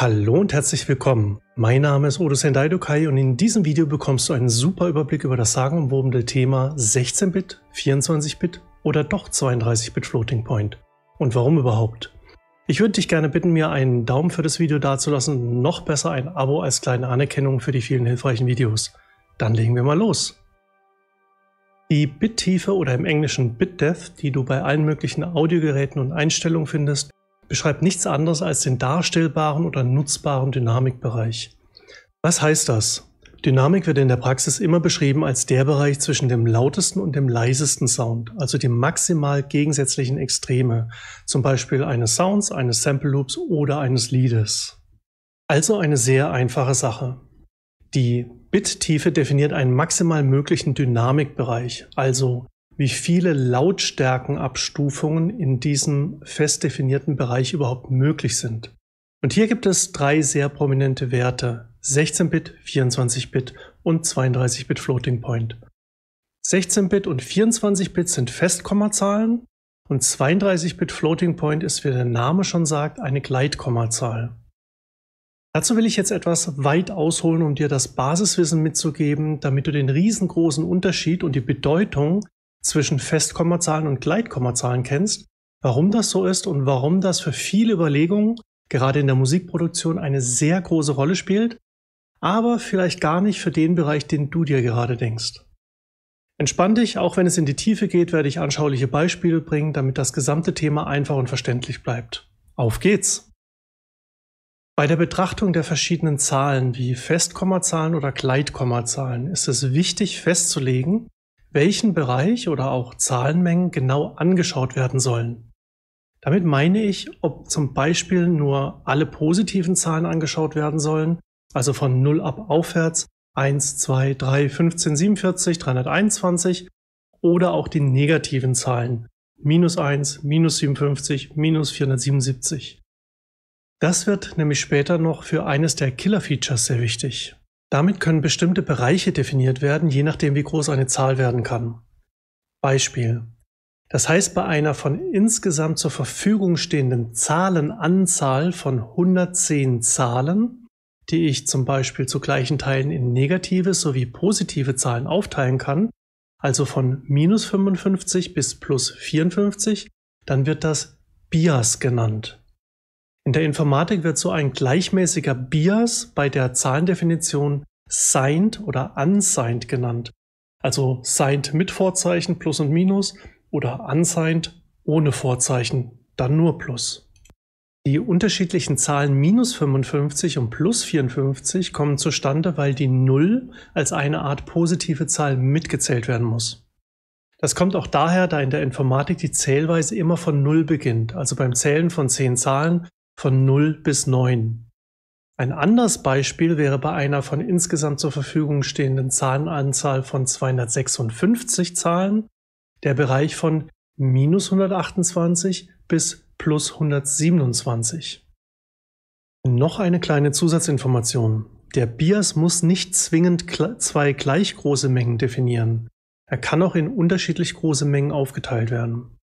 Hallo und herzlich willkommen. Mein Name ist Odo Sendai Dokai und in diesem Video bekommst du einen super Überblick über das sagenumwobene Thema 16-Bit, 24-Bit oder doch 32-Bit Floating Point. Und warum überhaupt? Ich würde dich gerne bitten, mir einen Daumen für das Video dazulassen, noch besser ein Abo als kleine Anerkennung für die vielen hilfreichen Videos. Dann legen wir mal los. Die Bittiefe oder im Englischen Bit Depth, die du bei allen möglichen Audiogeräten und Einstellungen findest, beschreibt nichts anderes als den darstellbaren oder nutzbaren Dynamikbereich. Was heißt das? Dynamik wird in der Praxis immer beschrieben als der Bereich zwischen dem lautesten und dem leisesten Sound, also dem maximal gegensätzlichen Extreme, zum Beispiel eines Sounds, eines Sample Loops oder eines Liedes. Also eine sehr einfache Sache. Die Bit-Tiefe definiert einen maximal möglichen Dynamikbereich, also wie viele Lautstärkenabstufungen in diesem fest definierten Bereich überhaupt möglich sind. Und hier gibt es drei sehr prominente Werte, 16-Bit, 24-Bit und 32-Bit Floating Point. 16-Bit und 24-Bit sind Festkommazahlen und 32-Bit Floating Point ist, wie der Name schon sagt, eine Gleitkommazahl. Dazu will ich jetzt etwas weit ausholen, um dir das Basiswissen mitzugeben, damit du den riesengroßen Unterschied und die Bedeutung zwischen Festkommazahlen und Gleitkommazahlen kennst, warum das so ist und warum das für viele Überlegungen, gerade in der Musikproduktion, eine sehr große Rolle spielt, aber vielleicht gar nicht für den Bereich, den du dir gerade denkst. Entspann dich, auch wenn es in die Tiefe geht, werde ich anschauliche Beispiele bringen, damit das gesamte Thema einfach und verständlich bleibt. Auf geht's! Bei der Betrachtung der verschiedenen Zahlen wie Festkommazahlen oder Gleitkommazahlen ist es wichtig festzulegen, welchen Bereich oder auch Zahlenmengen genau angeschaut werden sollen. Damit meine ich, ob zum Beispiel nur alle positiven Zahlen angeschaut werden sollen, also von 0 ab aufwärts 1, 2, 3, 15, 47, 321 oder auch die negativen Zahlen minus 1, minus 57, minus 477. Das wird nämlich später noch für eines der Killer-Features sehr wichtig. Damit können bestimmte Bereiche definiert werden, je nachdem wie groß eine Zahl werden kann. Beispiel. Das heißt, bei einer von insgesamt zur Verfügung stehenden Zahlenanzahl von 110 Zahlen, die ich zum Beispiel zu gleichen Teilen in negative sowie positive Zahlen aufteilen kann, also von minus 55 bis plus 54, dann wird das Bias genannt. In der Informatik wird so ein gleichmäßiger Bias bei der Zahlendefinition signed oder unsigned genannt. Also signed mit Vorzeichen plus und minus oder unsigned ohne Vorzeichen, dann nur plus. Die unterschiedlichen Zahlen minus 55 und plus 54 kommen zustande, weil die 0 als eine Art positive Zahl mitgezählt werden muss. Das kommt auch daher, da in der Informatik die Zählweise immer von 0 beginnt. Also beim Zählen von 10 Zahlen von 0 bis 9. Ein anderes Beispiel wäre bei einer von insgesamt zur Verfügung stehenden Zahlenanzahl von 256 Zahlen der Bereich von minus 128 bis plus 127. Noch eine kleine Zusatzinformation. Der Bias muss nicht zwingend zwei gleich große Mengen definieren. Er kann auch in unterschiedlich große Mengen aufgeteilt werden.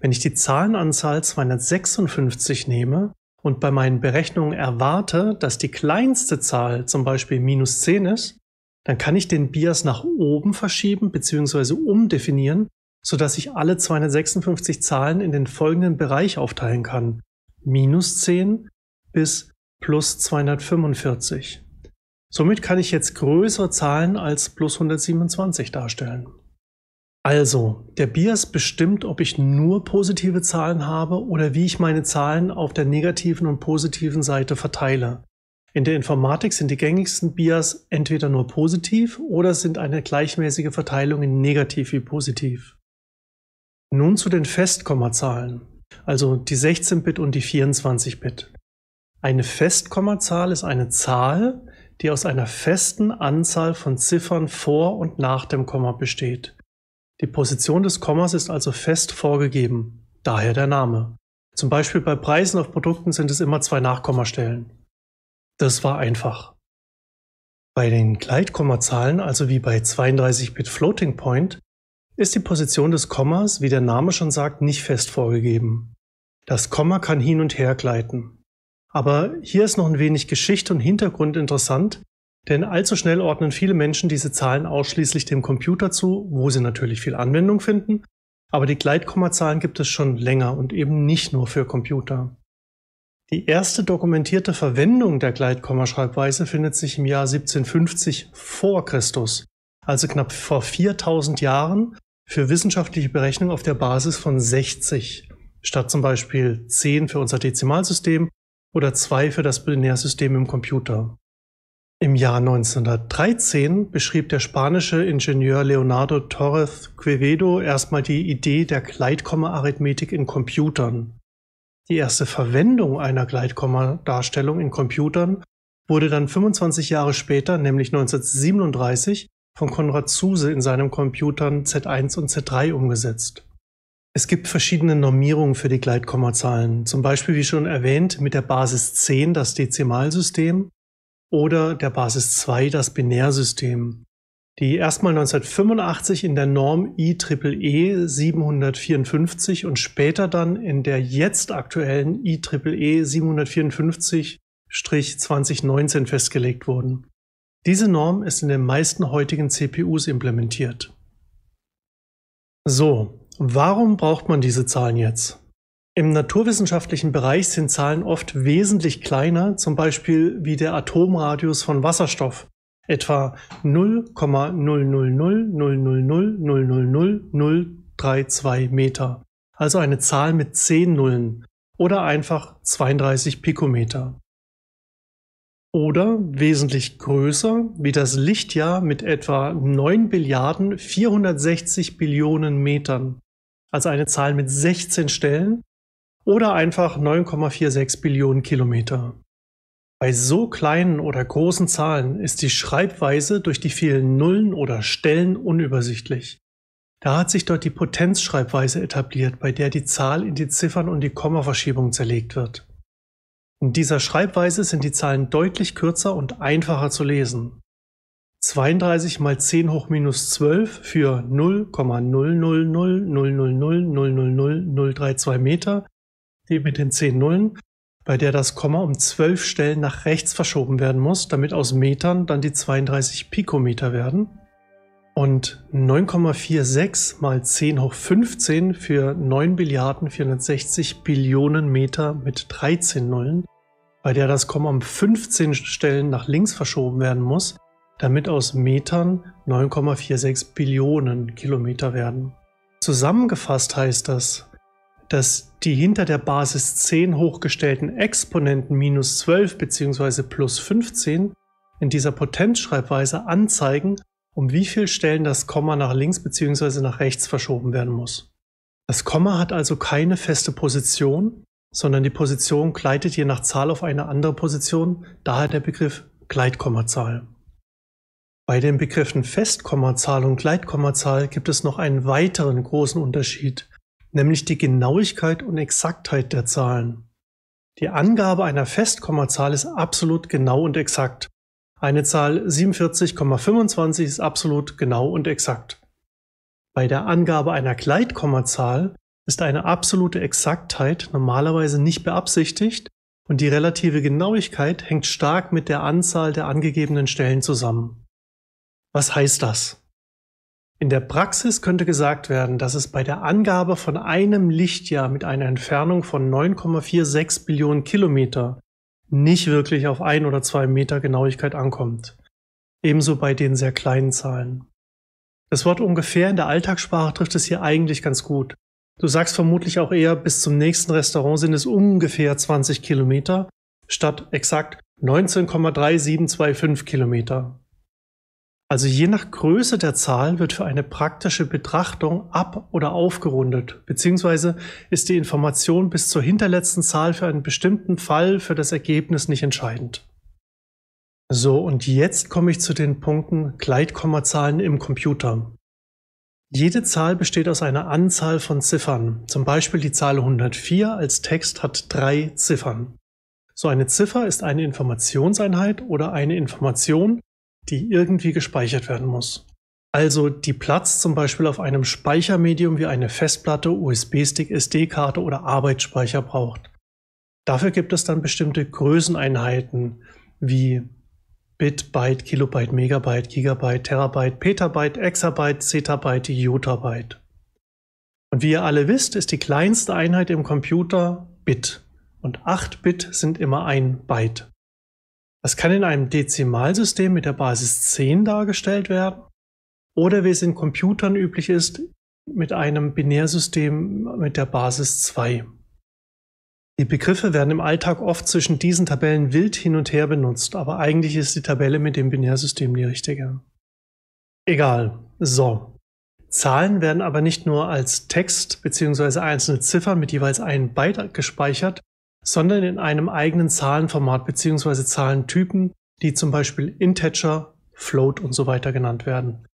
Wenn ich die Zahlenanzahl 256 nehme, und bei meinen Berechnungen erwarte, dass die kleinste Zahl zum Beispiel minus 10 ist, dann kann ich den Bias nach oben verschieben bzw. umdefinieren, sodass ich alle 256 Zahlen in den folgenden Bereich aufteilen kann. Minus 10 bis plus 245. Somit kann ich jetzt größere Zahlen als plus 127 darstellen. Also, der Bias bestimmt, ob ich nur positive Zahlen habe oder wie ich meine Zahlen auf der negativen und positiven Seite verteile. In der Informatik sind die gängigsten Bias entweder nur positiv oder sind eine gleichmäßige Verteilung in negativ wie positiv. Nun zu den Festkommazahlen, also die 16-Bit und die 24-Bit. Eine Festkommazahl ist eine Zahl, die aus einer festen Anzahl von Ziffern vor und nach dem Komma besteht. Die Position des Kommas ist also fest vorgegeben, daher der Name. Zum Beispiel bei Preisen auf Produkten sind es immer zwei Nachkommastellen. Das war einfach. Bei den Gleitkommazahlen, also wie bei 32-Bit Floating Point, ist die Position des Kommas, wie der Name schon sagt, nicht fest vorgegeben. Das Komma kann hin und her gleiten. Aber hier ist noch ein wenig Geschichte und Hintergrund interessant, denn allzu schnell ordnen viele Menschen diese Zahlen ausschließlich dem Computer zu, wo sie natürlich viel Anwendung finden, aber die Gleitkommazahlen gibt es schon länger und eben nicht nur für Computer. Die erste dokumentierte Verwendung der Gleitkommaschreibweise findet sich im Jahr 1750 vor Christus, also knapp vor 4000 Jahren, für wissenschaftliche Berechnung auf der Basis von 60, statt zum Beispiel 10 für unser Dezimalsystem oder 2 für das Binärsystem im Computer. Im Jahr 1913 beschrieb der spanische Ingenieur Leonardo Torres Quevedo erstmal die Idee der Gleitkommaarithmetik in Computern. Die erste Verwendung einer Gleitkomma-Darstellung in Computern wurde dann 25 Jahre später, nämlich 1937, von Konrad Zuse in seinen Computern Z1 und Z3 umgesetzt. Es gibt verschiedene Normierungen für die Gleitkommazahlen, zum Beispiel wie schon erwähnt mit der Basis 10 das Dezimalsystem oder der Basis 2 das Binärsystem, die erstmal 1985 in der Norm e IEEE 754 und später dann in der jetzt aktuellen e IEEE 754-2019 festgelegt wurden. Diese Norm ist in den meisten heutigen CPUs implementiert. So, warum braucht man diese Zahlen jetzt? Im naturwissenschaftlichen Bereich sind Zahlen oft wesentlich kleiner, zum Beispiel wie der Atomradius von Wasserstoff, etwa 0,00000000032 Meter, also eine Zahl mit 10 Nullen oder einfach 32 Pikometer. Oder wesentlich größer, wie das Lichtjahr mit etwa 9 Billiarden 460 Billionen Metern, also eine Zahl mit 16 Stellen oder einfach 9,46 Billionen Kilometer. Bei so kleinen oder großen Zahlen ist die Schreibweise durch die vielen Nullen oder Stellen unübersichtlich. Da hat sich dort die Potenzschreibweise etabliert, bei der die Zahl in die Ziffern und die Kommaverschiebung zerlegt wird. In dieser Schreibweise sind die Zahlen deutlich kürzer und einfacher zu lesen. 32 mal 10 hoch minus 12 für 0,0000000000032 Meter die mit den zehn Nullen, bei der das Komma um zwölf Stellen nach rechts verschoben werden muss, damit aus Metern dann die 32 Pikometer werden. Und 9,46 mal 10 hoch 15 für 9 Billiarden 460 Billionen Meter mit 13 Nullen, bei der das Komma um 15 Stellen nach links verschoben werden muss, damit aus Metern 9,46 Billionen Kilometer werden. Zusammengefasst heißt das, dass die hinter der Basis 10 hochgestellten Exponenten minus 12 bzw. plus 15 in dieser Potenzschreibweise anzeigen, um wie viele Stellen das Komma nach links bzw. nach rechts verschoben werden muss. Das Komma hat also keine feste Position, sondern die Position gleitet je nach Zahl auf eine andere Position, daher der Begriff Gleitkommazahl. Bei den Begriffen Festkommazahl und Gleitkommazahl gibt es noch einen weiteren großen Unterschied nämlich die Genauigkeit und Exaktheit der Zahlen. Die Angabe einer Festkommazahl ist absolut genau und exakt. Eine Zahl 47,25 ist absolut genau und exakt. Bei der Angabe einer Gleitkommazahl ist eine absolute Exaktheit normalerweise nicht beabsichtigt und die relative Genauigkeit hängt stark mit der Anzahl der angegebenen Stellen zusammen. Was heißt das? In der Praxis könnte gesagt werden, dass es bei der Angabe von einem Lichtjahr mit einer Entfernung von 9,46 Billionen Kilometer nicht wirklich auf ein oder zwei Meter Genauigkeit ankommt. Ebenso bei den sehr kleinen Zahlen. Das Wort ungefähr in der Alltagssprache trifft es hier eigentlich ganz gut. Du sagst vermutlich auch eher, bis zum nächsten Restaurant sind es ungefähr 20 Kilometer statt exakt 19,3725 Kilometer. Also je nach Größe der Zahl wird für eine praktische Betrachtung ab- oder aufgerundet, beziehungsweise ist die Information bis zur hinterletzten Zahl für einen bestimmten Fall für das Ergebnis nicht entscheidend. So, und jetzt komme ich zu den Punkten Gleitkommazahlen im Computer. Jede Zahl besteht aus einer Anzahl von Ziffern. Zum Beispiel die Zahl 104 als Text hat drei Ziffern. So eine Ziffer ist eine Informationseinheit oder eine Information, die irgendwie gespeichert werden muss. Also die Platz zum Beispiel auf einem Speichermedium wie eine Festplatte, USB-Stick, SD-Karte oder Arbeitsspeicher braucht. Dafür gibt es dann bestimmte Größeneinheiten wie Bit, Byte, Kilobyte, Megabyte, Gigabyte, Terabyte, Petabyte, Exabyte, Zettabyte, Jotabyte. Und wie ihr alle wisst, ist die kleinste Einheit im Computer Bit. Und 8 Bit sind immer ein Byte. Das kann in einem Dezimalsystem mit der Basis 10 dargestellt werden oder wie es in Computern üblich ist, mit einem Binärsystem mit der Basis 2. Die Begriffe werden im Alltag oft zwischen diesen Tabellen wild hin und her benutzt, aber eigentlich ist die Tabelle mit dem Binärsystem die richtige. Egal. So. Zahlen werden aber nicht nur als Text bzw. einzelne Ziffern mit jeweils einem Byte gespeichert, sondern in einem eigenen Zahlenformat bzw. Zahlentypen, die zum Beispiel Integer, Float und so weiter genannt werden,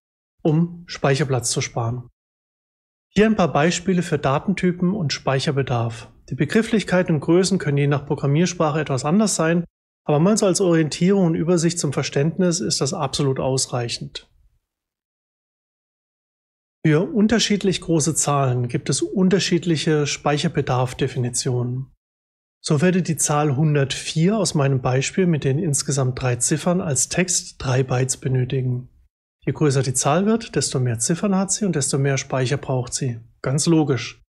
um Speicherplatz zu sparen. Hier ein paar Beispiele für Datentypen und Speicherbedarf. Die Begrifflichkeiten und Größen können je nach Programmiersprache etwas anders sein, aber mal so als Orientierung und Übersicht zum Verständnis ist das absolut ausreichend. Für unterschiedlich große Zahlen gibt es unterschiedliche Speicherbedarfdefinitionen. So werde die Zahl 104 aus meinem Beispiel mit den insgesamt drei Ziffern als Text drei Bytes benötigen. Je größer die Zahl wird, desto mehr Ziffern hat sie und desto mehr Speicher braucht sie. Ganz logisch.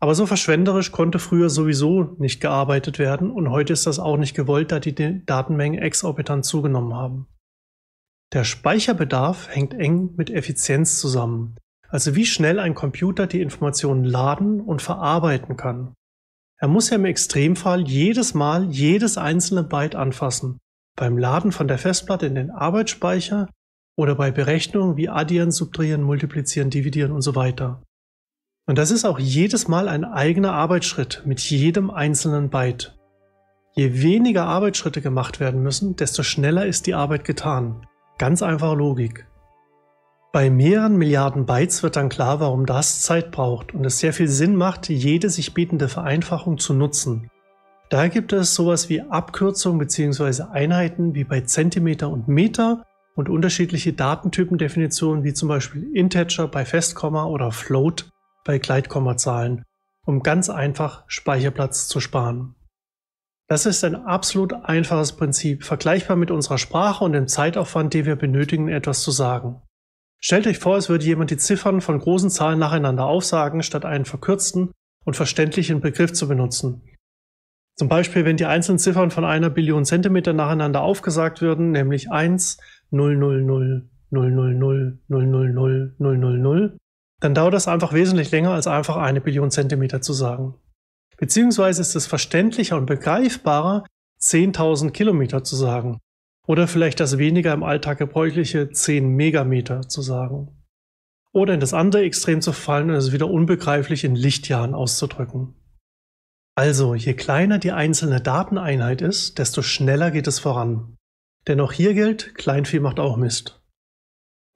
Aber so verschwenderisch konnte früher sowieso nicht gearbeitet werden und heute ist das auch nicht gewollt, da die Datenmengen exorbitant zugenommen haben. Der Speicherbedarf hängt eng mit Effizienz zusammen, also wie schnell ein Computer die Informationen laden und verarbeiten kann. Er muss ja im Extremfall jedes Mal jedes einzelne Byte anfassen, beim Laden von der Festplatte in den Arbeitsspeicher oder bei Berechnungen wie Addieren, Subtrahieren, Multiplizieren, Dividieren und so weiter. Und das ist auch jedes Mal ein eigener Arbeitsschritt mit jedem einzelnen Byte. Je weniger Arbeitsschritte gemacht werden müssen, desto schneller ist die Arbeit getan. Ganz einfache Logik. Bei mehreren Milliarden Bytes wird dann klar, warum das Zeit braucht und es sehr viel Sinn macht, jede sich bietende Vereinfachung zu nutzen. Daher gibt es sowas wie Abkürzungen bzw. Einheiten wie bei Zentimeter und Meter und unterschiedliche Datentypendefinitionen wie zum Beispiel Integer bei Festkomma oder Float bei Gleitkommazahlen, um ganz einfach Speicherplatz zu sparen. Das ist ein absolut einfaches Prinzip, vergleichbar mit unserer Sprache und dem Zeitaufwand, den wir benötigen, etwas zu sagen. Stellt euch vor, es würde jemand die Ziffern von großen Zahlen nacheinander aufsagen, statt einen verkürzten und verständlichen Begriff zu benutzen. Zum Beispiel, wenn die einzelnen Ziffern von einer Billion Zentimeter nacheinander aufgesagt würden, nämlich 1, 0, 0, 0, 0, 0, 0, 0, 0, 0, 0, 0, 0, dann dauert das einfach wesentlich länger, als einfach eine Billion Zentimeter zu sagen. Beziehungsweise ist es verständlicher und begreifbarer, 10.000 Kilometer zu sagen. Oder vielleicht das weniger im Alltag gebräuchliche 10 Megameter zu sagen. Oder in das andere Extrem zu fallen und es wieder unbegreiflich in Lichtjahren auszudrücken. Also, je kleiner die einzelne Dateneinheit ist, desto schneller geht es voran. Denn auch hier gilt, Kleinvieh macht auch Mist.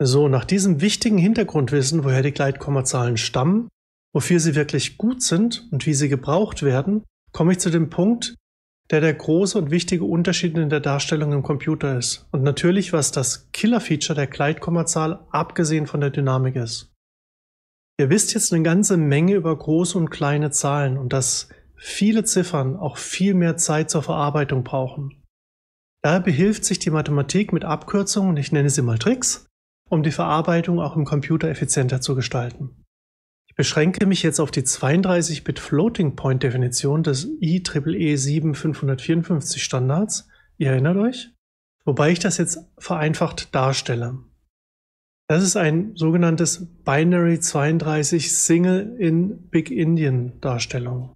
So, nach diesem wichtigen Hintergrundwissen, woher die Gleitkommazahlen stammen, wofür sie wirklich gut sind und wie sie gebraucht werden, komme ich zu dem Punkt, der der große und wichtige Unterschied in der Darstellung im Computer ist. Und natürlich, was das Killer-Feature der Gleitkommazahl abgesehen von der Dynamik ist. Ihr wisst jetzt eine ganze Menge über große und kleine Zahlen und dass viele Ziffern auch viel mehr Zeit zur Verarbeitung brauchen. Daher behilft sich die Mathematik mit Abkürzungen, ich nenne sie mal Tricks, um die Verarbeitung auch im Computer effizienter zu gestalten. Ich beschränke mich jetzt auf die 32-Bit Floating Point Definition des e e e IEEE 7554 Standards. Ihr erinnert euch? Wobei ich das jetzt vereinfacht darstelle. Das ist ein sogenanntes Binary 32 Single in Big Indian Darstellung.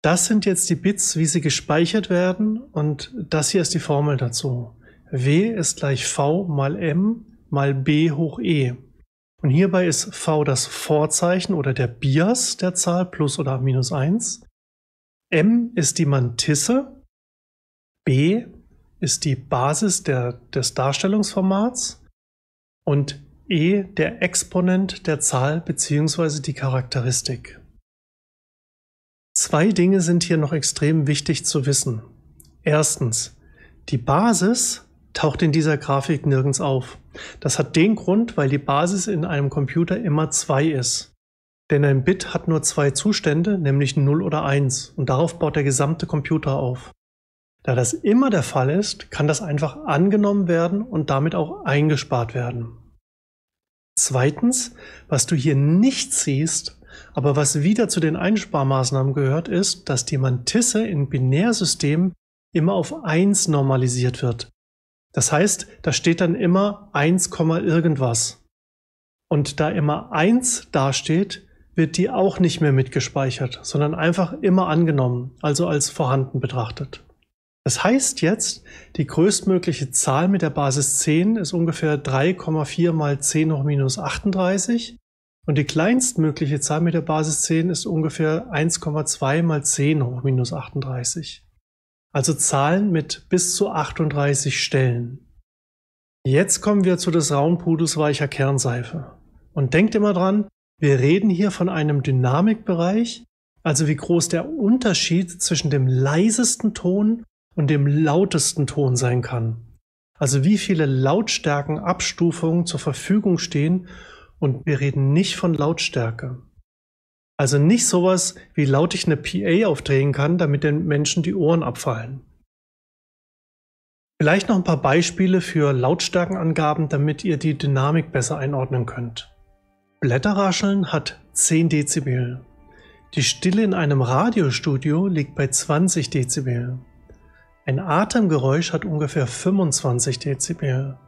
Das sind jetzt die Bits, wie sie gespeichert werden und das hier ist die Formel dazu. W ist gleich V mal M mal B hoch E. Und hierbei ist V das Vorzeichen oder der Bias der Zahl plus oder minus 1. M ist die Mantisse. B ist die Basis der, des Darstellungsformats. Und E der Exponent der Zahl bzw. die Charakteristik. Zwei Dinge sind hier noch extrem wichtig zu wissen. Erstens, die Basis taucht in dieser Grafik nirgends auf. Das hat den Grund, weil die Basis in einem Computer immer 2 ist. Denn ein Bit hat nur zwei Zustände, nämlich 0 oder 1, und darauf baut der gesamte Computer auf. Da das immer der Fall ist, kann das einfach angenommen werden und damit auch eingespart werden. Zweitens, was du hier nicht siehst, aber was wieder zu den Einsparmaßnahmen gehört, ist, dass die Mantisse in Binärsystemen immer auf 1 normalisiert wird. Das heißt, da steht dann immer 1, irgendwas. Und da immer 1 dasteht, wird die auch nicht mehr mitgespeichert, sondern einfach immer angenommen, also als vorhanden betrachtet. Das heißt jetzt, die größtmögliche Zahl mit der Basis 10 ist ungefähr 3,4 mal 10 hoch minus 38 und die kleinstmögliche Zahl mit der Basis 10 ist ungefähr 1,2 mal 10 hoch minus 38 also Zahlen mit bis zu 38 Stellen. Jetzt kommen wir zu des Raumpudels weicher Kernseife. Und denkt immer dran, wir reden hier von einem Dynamikbereich, also wie groß der Unterschied zwischen dem leisesten Ton und dem lautesten Ton sein kann. Also wie viele Lautstärkenabstufungen zur Verfügung stehen und wir reden nicht von Lautstärke. Also nicht sowas, wie laut ich eine PA aufdrehen kann, damit den Menschen die Ohren abfallen. Vielleicht noch ein paar Beispiele für Lautstärkenangaben, damit ihr die Dynamik besser einordnen könnt. Blätterrascheln hat 10 Dezibel. Die Stille in einem Radiostudio liegt bei 20 Dezibel. Ein Atemgeräusch hat ungefähr 25 Dezibel.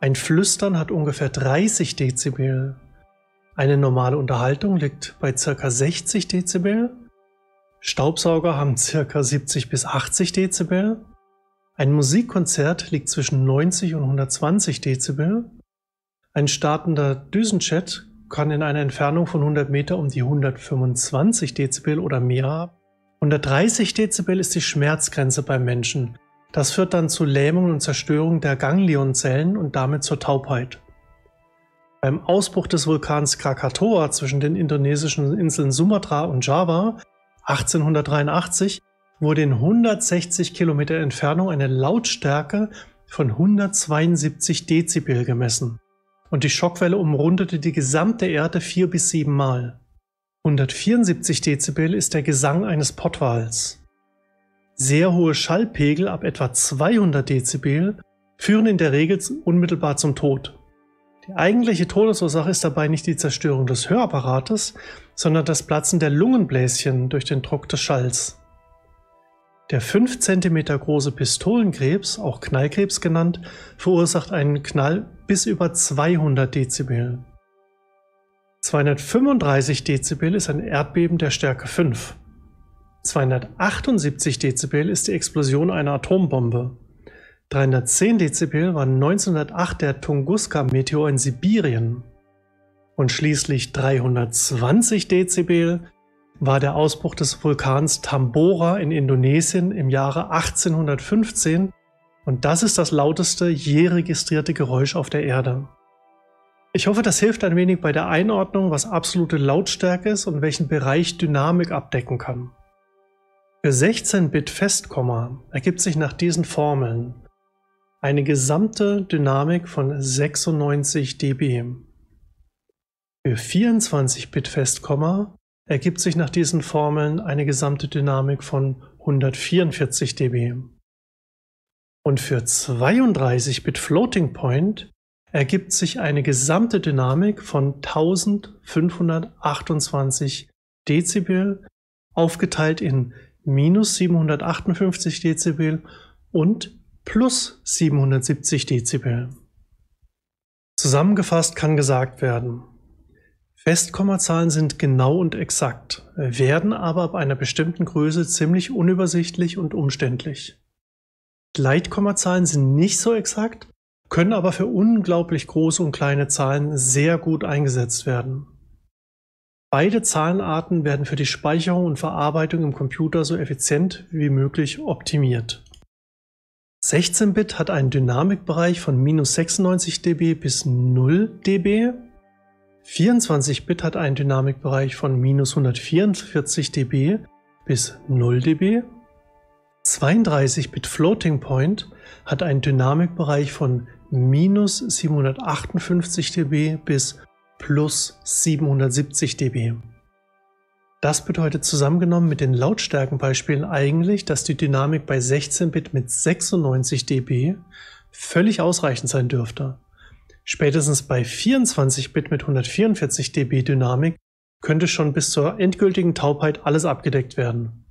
Ein Flüstern hat ungefähr 30 Dezibel. Eine normale Unterhaltung liegt bei ca. 60 Dezibel. Staubsauger haben ca. 70 bis 80 Dezibel. Ein Musikkonzert liegt zwischen 90 und 120 Dezibel. Ein startender Düsenjet kann in einer Entfernung von 100 Meter um die 125 Dezibel oder mehr haben. 130 Dezibel ist die Schmerzgrenze beim Menschen. Das führt dann zu Lähmung und Zerstörung der Ganglionzellen und damit zur Taubheit. Beim Ausbruch des Vulkans Krakatoa zwischen den indonesischen Inseln Sumatra und Java 1883 wurde in 160 Kilometer Entfernung eine Lautstärke von 172 Dezibel gemessen und die Schockwelle umrundete die gesamte Erde vier bis sieben Mal. 174 Dezibel ist der Gesang eines Pottwals. Sehr hohe Schallpegel ab etwa 200 Dezibel führen in der Regel unmittelbar zum Tod. Die eigentliche Todesursache ist dabei nicht die Zerstörung des Hörapparates, sondern das Platzen der Lungenbläschen durch den Druck des Schalls. Der 5 cm große Pistolenkrebs, auch Knallkrebs genannt, verursacht einen Knall bis über 200 Dezibel. 235 Dezibel ist ein Erdbeben der Stärke 5. 278 Dezibel ist die Explosion einer Atombombe. 310 Dezibel war 1908 der Tunguska-Meteor in Sibirien. Und schließlich 320 Dezibel war der Ausbruch des Vulkans Tambora in Indonesien im Jahre 1815 und das ist das lauteste je registrierte Geräusch auf der Erde. Ich hoffe, das hilft ein wenig bei der Einordnung, was absolute Lautstärke ist und welchen Bereich Dynamik abdecken kann. Für 16-Bit-Festkomma ergibt sich nach diesen Formeln eine gesamte Dynamik von 96 dBm. Für 24 bit festkomma ergibt sich nach diesen Formeln eine gesamte Dynamik von 144 dBm. Und für 32-Bit Floating Point ergibt sich eine gesamte Dynamik von 1528 Dezibel, aufgeteilt in minus 758 Dezibel und plus 770 Dezibel. Zusammengefasst kann gesagt werden, Festkommazahlen sind genau und exakt, werden aber ab einer bestimmten Größe ziemlich unübersichtlich und umständlich. Gleitkommazahlen sind nicht so exakt, können aber für unglaublich große und kleine Zahlen sehr gut eingesetzt werden. Beide Zahlenarten werden für die Speicherung und Verarbeitung im Computer so effizient wie möglich optimiert. 16-Bit hat einen Dynamikbereich von minus 96 dB bis 0 dB. 24-Bit hat einen Dynamikbereich von minus 144 dB bis 0 dB. 32-Bit Floating Point hat einen Dynamikbereich von minus 758 dB bis plus 770 dB. Das bedeutet zusammengenommen mit den Lautstärkenbeispielen eigentlich, dass die Dynamik bei 16-Bit mit 96 dB völlig ausreichend sein dürfte. Spätestens bei 24-Bit mit 144 dB Dynamik könnte schon bis zur endgültigen Taubheit alles abgedeckt werden.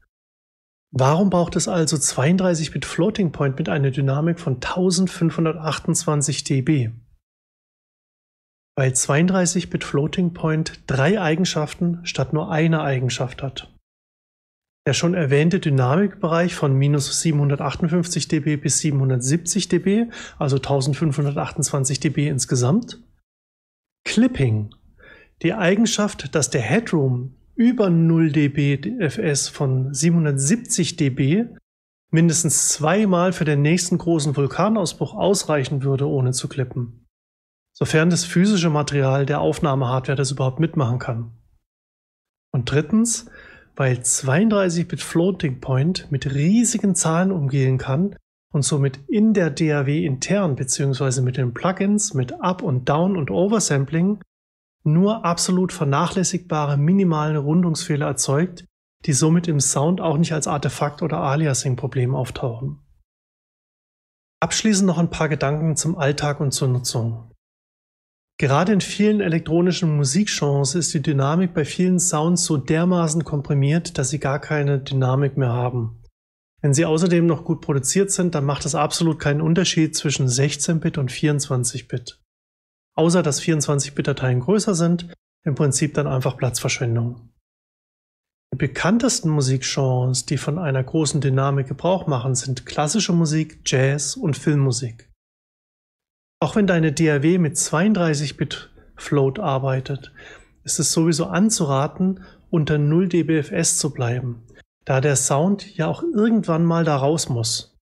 Warum braucht es also 32-Bit Floating Point mit einer Dynamik von 1528 dB? weil 32-Bit Floating Point drei Eigenschaften statt nur eine Eigenschaft hat. Der schon erwähnte Dynamikbereich von minus 758 dB bis 770 dB, also 1528 dB insgesamt. Clipping, die Eigenschaft, dass der Headroom über 0 dB FS von 770 dB mindestens zweimal für den nächsten großen Vulkanausbruch ausreichen würde, ohne zu klippen sofern das physische Material der Aufnahmehardware das überhaupt mitmachen kann. Und drittens, weil 32-Bit Floating Point mit riesigen Zahlen umgehen kann und somit in der DAW intern bzw. mit den Plugins mit Up- und Down- und Oversampling nur absolut vernachlässigbare minimale Rundungsfehler erzeugt, die somit im Sound auch nicht als Artefakt oder Aliasing-Problem auftauchen. Abschließend noch ein paar Gedanken zum Alltag und zur Nutzung. Gerade in vielen elektronischen Musikgenres ist die Dynamik bei vielen Sounds so dermaßen komprimiert, dass sie gar keine Dynamik mehr haben. Wenn sie außerdem noch gut produziert sind, dann macht es absolut keinen Unterschied zwischen 16-Bit und 24-Bit. Außer dass 24-Bit-Dateien größer sind, im Prinzip dann einfach Platzverschwendung. Die bekanntesten Musikgenres, die von einer großen Dynamik Gebrauch machen, sind klassische Musik, Jazz und Filmmusik. Auch wenn deine DAW mit 32-Bit Float arbeitet, ist es sowieso anzuraten, unter 0 dBFS zu bleiben, da der Sound ja auch irgendwann mal da raus muss.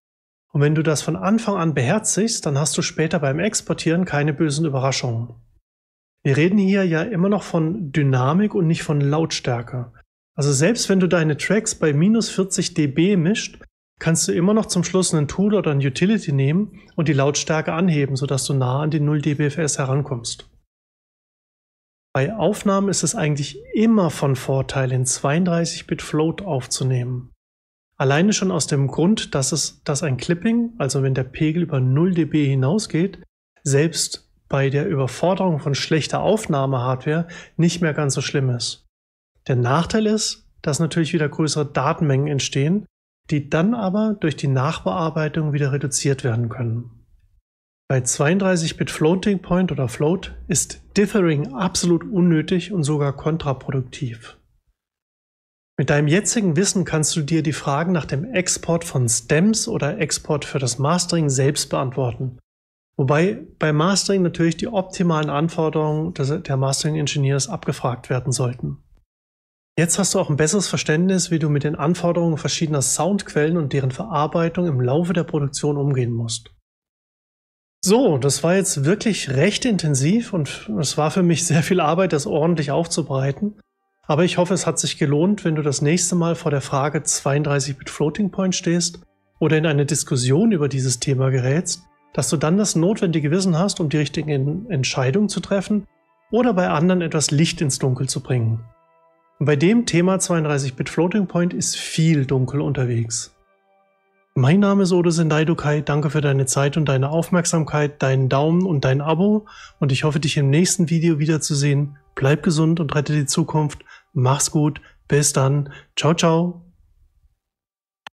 Und wenn du das von Anfang an beherzigst, dann hast du später beim Exportieren keine bösen Überraschungen. Wir reden hier ja immer noch von Dynamik und nicht von Lautstärke. Also selbst wenn du deine Tracks bei minus 40 dB mischt, kannst du immer noch zum Schluss einen Tool oder ein Utility nehmen und die Lautstärke anheben, sodass du nah an die 0 dBFS herankommst. Bei Aufnahmen ist es eigentlich immer von Vorteil, in 32-Bit Float aufzunehmen. Alleine schon aus dem Grund, dass, es, dass ein Clipping, also wenn der Pegel über 0 dB hinausgeht, selbst bei der Überforderung von schlechter Aufnahmehardware nicht mehr ganz so schlimm ist. Der Nachteil ist, dass natürlich wieder größere Datenmengen entstehen die dann aber durch die Nachbearbeitung wieder reduziert werden können. Bei 32-Bit Floating Point oder Float ist Dithering absolut unnötig und sogar kontraproduktiv. Mit deinem jetzigen Wissen kannst du dir die Fragen nach dem Export von Stems oder Export für das Mastering selbst beantworten. Wobei bei Mastering natürlich die optimalen Anforderungen der Mastering-Engineers abgefragt werden sollten. Jetzt hast du auch ein besseres Verständnis, wie du mit den Anforderungen verschiedener Soundquellen und deren Verarbeitung im Laufe der Produktion umgehen musst. So, das war jetzt wirklich recht intensiv und es war für mich sehr viel Arbeit, das ordentlich aufzubereiten. Aber ich hoffe, es hat sich gelohnt, wenn du das nächste Mal vor der Frage 32-Bit Floating Point stehst oder in eine Diskussion über dieses Thema gerätst, dass du dann das notwendige Wissen hast, um die richtigen Entscheidungen zu treffen oder bei anderen etwas Licht ins Dunkel zu bringen. Bei dem Thema 32-Bit Floating Point ist viel dunkel unterwegs. Mein Name ist Odo Sendaidukai, danke für deine Zeit und deine Aufmerksamkeit, deinen Daumen und dein Abo und ich hoffe, dich im nächsten Video wiederzusehen. Bleib gesund und rette die Zukunft. Mach's gut, bis dann. Ciao, ciao.